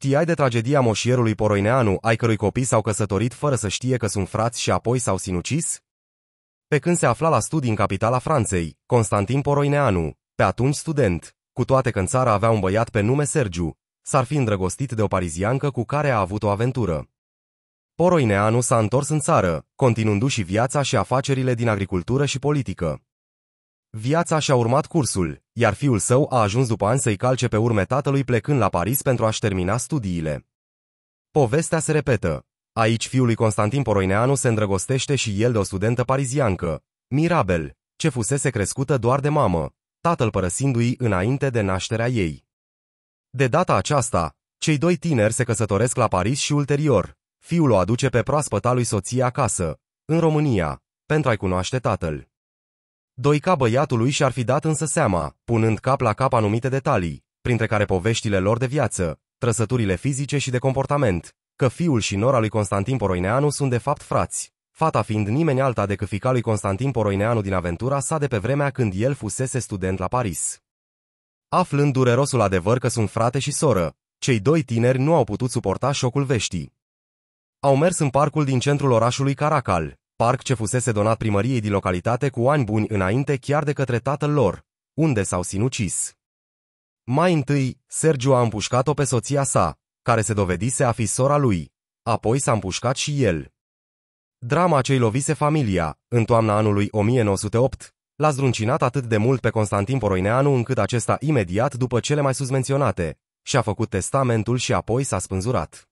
Știai de tragedia moșierului Poroineanu, ai cărui copii s-au căsătorit fără să știe că sunt frați și apoi s-au sinucis? Pe când se afla la studii în capitala Franței, Constantin Poroineanu, pe atunci student, cu toate că în țară avea un băiat pe nume Sergiu, s-ar fi îndrăgostit de o pariziancă cu care a avut o aventură. Poroineanu s-a întors în țară, continuându-și viața și afacerile din agricultură și politică. Viața și-a urmat cursul, iar fiul său a ajuns după ani să-i calce pe urme tatălui plecând la Paris pentru a-și termina studiile. Povestea se repetă. Aici fiul lui Constantin Poroineanu se îndrăgostește și el de o studentă pariziancă, Mirabel, ce fusese crescută doar de mamă, tatăl părăsindu-i înainte de nașterea ei. De data aceasta, cei doi tineri se căsătoresc la Paris și ulterior, fiul o aduce pe proaspăta lui soție acasă, în România, pentru a-i cunoaște tatăl. Doica băiatului și-ar fi dat însă seama, punând cap la cap anumite detalii, printre care poveștile lor de viață, trăsăturile fizice și de comportament, că fiul și nora lui Constantin Poroineanu sunt de fapt frați, fata fiind nimeni alta decât fica lui Constantin Poroineanu din aventura sa de pe vremea când el fusese student la Paris. Aflând durerosul adevăr că sunt frate și soră, cei doi tineri nu au putut suporta șocul veștii. Au mers în parcul din centrul orașului Caracal, parc ce fusese donat primăriei din localitate cu ani buni înainte chiar de către tatăl lor, unde s-au sinucis. Mai întâi, Sergiu a împușcat-o pe soția sa, care se dovedise a fi sora lui, apoi s-a împușcat și el. Drama cei lovise familia, în toamna anului 1908, l-a zdruncinat atât de mult pe Constantin Poroineanu încât acesta imediat după cele mai susmenționate și-a făcut testamentul și apoi s-a spânzurat.